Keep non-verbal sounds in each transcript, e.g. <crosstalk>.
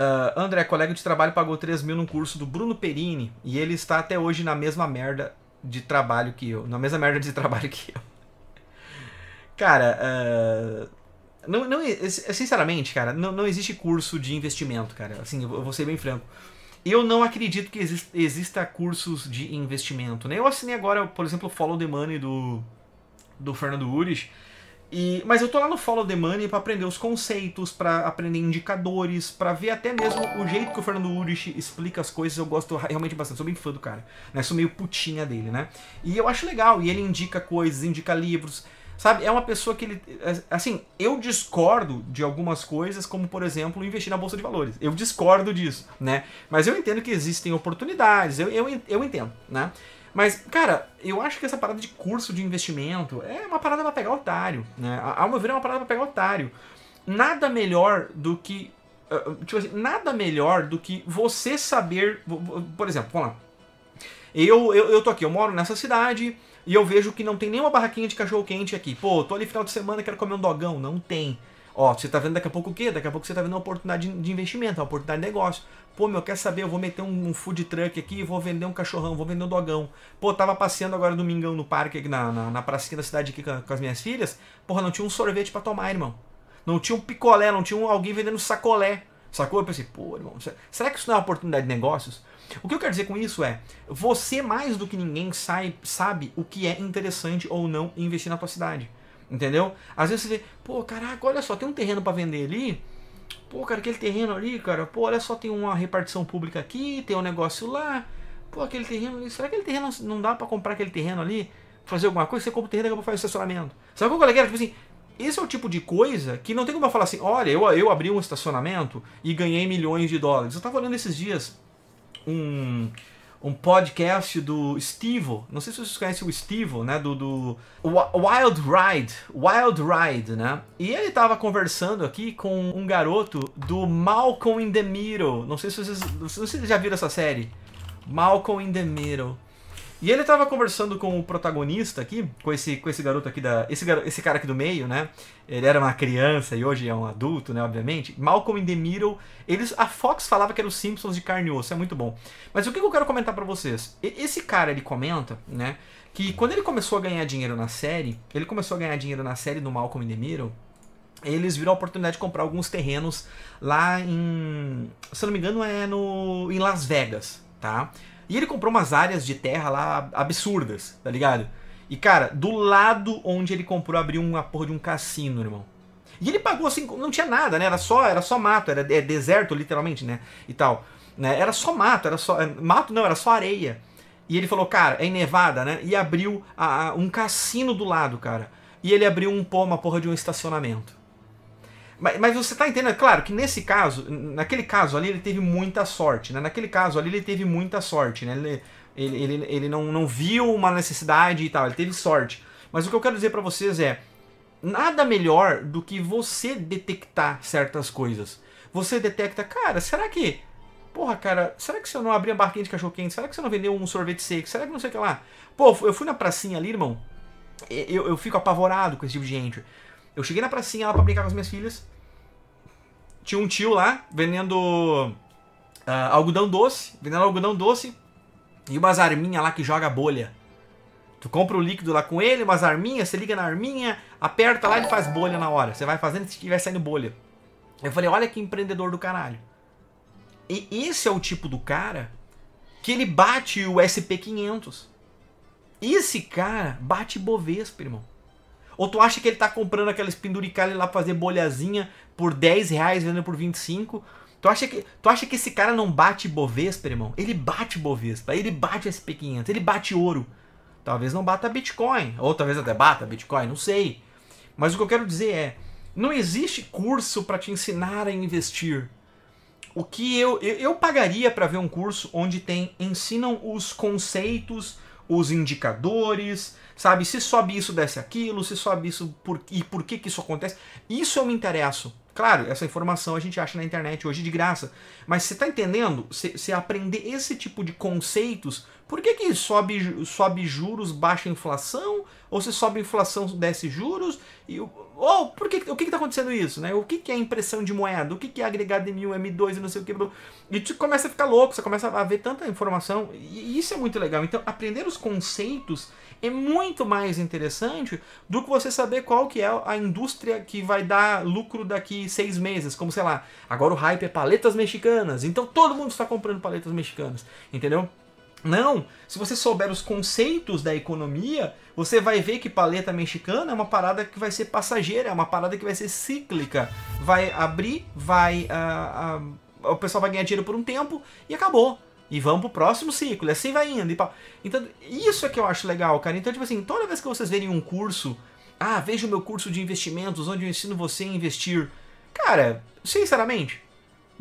Uh, André, colega de trabalho, pagou 3 mil num curso do Bruno Perini e ele está até hoje na mesma merda de trabalho que eu. Na mesma merda de <laughs> trabalho que eu. Cara, uh, não, não, é, sinceramente, cara, não, não existe curso de investimento, cara. Assim, eu vou ser bem franco. Eu não acredito que exista, exista cursos de investimento. Né? Eu assinei agora, por exemplo, o Follow the Money do, do Fernando Ures e, mas eu tô lá no Follow the Money para aprender os conceitos, para aprender indicadores, para ver até mesmo o jeito que o Fernando Urich explica as coisas. Eu gosto realmente bastante, sou bem fã do cara, né? Sou meio putinha dele, né? E eu acho legal, e ele indica coisas, indica livros, sabe? É uma pessoa que ele é, assim, eu discordo de algumas coisas, como por exemplo, investir na bolsa de valores. Eu discordo disso, né? Mas eu entendo que existem oportunidades, eu eu, eu entendo, né? Mas, cara, eu acho que essa parada de curso de investimento é uma parada pra pegar otário, né? Ao meu ver, é uma parada pra pegar otário. Nada melhor do que. Ah, ah, tipo assim, nada melhor do que você saber. Por exemplo, vamos lá. Eu, eu, eu tô aqui, eu moro nessa cidade e eu vejo que não tem nenhuma barraquinha de cachorro quente aqui. Pô, tô ali final de semana, quero comer um dogão. Não tem. Ó, você tá vendo daqui a pouco o quê? Daqui a pouco você tá vendo uma oportunidade de investimento, uma oportunidade de negócio. Pô, meu, quer saber? Eu vou meter um, um food truck aqui, vou vender um cachorrão, vou vender um dogão. Pô, tava passeando agora domingão no parque, aqui na, na, na pracinha da cidade aqui com, com, as minhas filhas. Porra, não tinha um sorvete para tomar, irmão. Não tinha um picolé, não tinha um, alguém vendendo sacolé. Sacou? Eu pensei, pô, irmão, será que isso não é uma oportunidade de negócios? O que eu quero dizer com isso é, você mais do que ninguém sai, sabe o que é interessante ou não investir na tua cidade. Entendeu? Às vezes você vê, pô, caraca, olha só, tem um terreno para vender ali. Pô, cara, aquele terreno ali, cara, pô, olha só, tem uma repartição pública aqui, tem um negócio lá. Pô, aquele terreno ali, será que aquele terreno não dá para comprar aquele terreno ali? Fazer alguma coisa, você compra o terreno e acabou fazer estacionamento. Sabe qual é que era? Tipo assim, esse é o tipo de coisa que não tem como eu falar assim, olha, eu, eu abri um estacionamento e ganhei milhões de dólares. Eu tava olhando esses dias um um podcast do Steve, Não sei se vocês conhecem o Steve, né? Do, do Wild Ride. Wild Ride, né? E ele tava conversando aqui com um garoto do Malcolm in the Middle. Não sei se vocês, não sei se vocês já viram essa série. Malcolm in the Middle. E ele estava conversando com o protagonista aqui, com esse, com esse garoto aqui da. Esse, garo, esse cara aqui do meio, né? Ele era uma criança e hoje é um adulto, né? Obviamente. Malcolm in the Middle. Eles, a Fox falava que era o Simpsons de carne e osso, é muito bom. Mas o que eu quero comentar para vocês? Esse cara, ele comenta, né? Que quando ele começou a ganhar dinheiro na série, ele começou a ganhar dinheiro na série do Malcolm in the Middle eles viram a oportunidade de comprar alguns terrenos lá em. Se eu não me engano, é no, em Las Vegas, tá? E ele comprou umas áreas de terra lá absurdas, tá ligado? E, cara, do lado onde ele comprou, abriu uma porra de um cassino, irmão. E ele pagou assim, não tinha nada, né? Era só, era só mato, era é deserto, literalmente, né? E tal. Né? Era só mato, era só. Mato não, era só areia. E ele falou, cara, é em Nevada, né? E abriu a, a, um cassino do lado, cara. E ele abriu um pô, uma porra de um estacionamento. Mas, mas você está entendendo? É claro que nesse caso, naquele caso ali, ele teve muita sorte, né? Naquele caso ali, ele teve muita sorte, né? Ele, ele, ele, ele não, não viu uma necessidade e tal, ele teve sorte. Mas o que eu quero dizer para vocês é: nada melhor do que você detectar certas coisas. Você detecta, cara, será que Porra, cara, será que se eu não abrir a barquinha de cachorro quente? Será que se eu não vender um sorvete seco? Será que não sei o que lá? Pô, eu fui na pracinha ali, irmão. Eu, eu fico apavorado com esse tipo de gente. Eu cheguei na pracinha lá pra brincar com as minhas filhas. Tinha um tio lá vendendo uh, algodão doce, vendendo algodão doce e umas arminhas lá que joga bolha. Tu compra o líquido lá com ele, umas arminhas, você liga na arminha, aperta lá e faz bolha na hora. Você vai fazendo e vai saindo bolha. Eu falei, olha que empreendedor do caralho. E esse é o tipo do cara que ele bate o SP500. Esse cara bate Bovespa, irmão. Ou tu acha que ele tá comprando aquelas penduricalhas lá pra fazer bolhazinha por 10 reais, vendendo por 25? Tu acha, que, tu acha que esse cara não bate Bovespa, irmão? Ele bate Bovespa, ele bate SP500, ele bate ouro. Talvez não bata Bitcoin, ou talvez até bata Bitcoin, não sei. Mas o que eu quero dizer é, não existe curso para te ensinar a investir. O que eu, eu, eu pagaria para ver um curso onde tem ensinam os conceitos os indicadores, sabe? Se sobe isso, desce aquilo, se sobe isso, por, e por que, que isso acontece. Isso eu me interesso. Claro, essa informação a gente acha na internet hoje de graça. Mas você está entendendo? Você aprender esse tipo de conceitos, por que, que sobe, sobe juros, baixa inflação? Ou se sobe inflação, desce juros? E, ou por que, o que está acontecendo isso? Né? O que, que é impressão de moeda? O que, que é agregado M1, M2 é e não sei o que? E tu começa a ficar louco, você começa a ver tanta informação. E, e isso é muito legal. Então, aprender os conceitos é muito mais interessante do que você saber qual que é a indústria que vai dar lucro daqui seis meses, como sei lá, agora o hype é paletas mexicanas, então todo mundo está comprando paletas mexicanas, entendeu? Não, se você souber os conceitos da economia, você vai ver que paleta mexicana é uma parada que vai ser passageira, é uma parada que vai ser cíclica. Vai abrir, vai. Uh, uh, o pessoal vai ganhar dinheiro por um tempo e acabou. E vamos pro próximo ciclo, e assim vai indo. Então, isso é que eu acho legal, cara. Então, tipo assim, toda vez que vocês verem um curso, ah, veja o meu curso de investimentos, onde eu ensino você a investir Cara, sinceramente,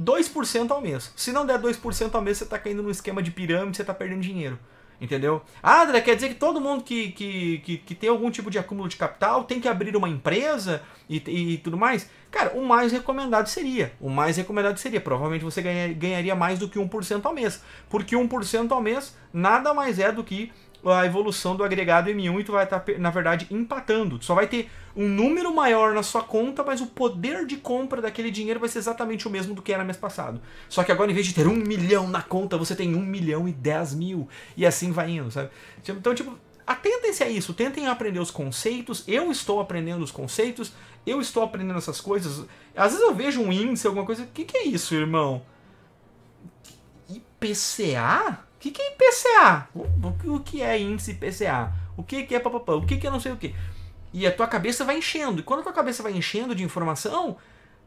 2% ao mês. Se não der 2% ao mês, você tá caindo num esquema de pirâmide, você tá perdendo dinheiro. Entendeu? Ah, André, quer dizer que todo mundo que, que, que, que tem algum tipo de acúmulo de capital tem que abrir uma empresa e, e, e, tudo mais? Cara, o mais recomendado seria. O mais recomendado seria. Provavelmente você ganha, ganharia mais do que 1% ao mês. Porque 1% ao mês nada mais é do que a evolução do agregado M1 e tu vai tá estar, na verdade, empatando. Tu só vai ter um número maior na sua conta, mas o poder de compra daquele dinheiro vai ser exatamente o mesmo do que era mês passado. Só que agora, em vez de ter um milhão na conta, você tem um milhão e dez mil. E assim vai indo, sabe? Tipo, então, tipo, atentem-se a isso. Tentem aprender os conceitos. Eu estou aprendendo os conceitos. Eu estou aprendendo essas coisas. Às vezes eu vejo um índice, alguma coisa. O que, que é isso, irmão? IPCA? O que, que é IPCA? O, o, que é índice IPCA? O que, que é papapá? O que, que é não sei o que? E a tua cabeça vai enchendo. E quando a tua cabeça vai enchendo de informação,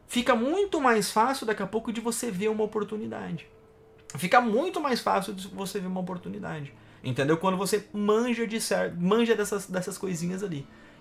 fica muito mais fácil daqui a pouco de você ver uma oportunidade. Fica muito mais fácil de você ver uma oportunidade. Entendeu? Quando você manja de manja dessas, dessas coisinhas ali.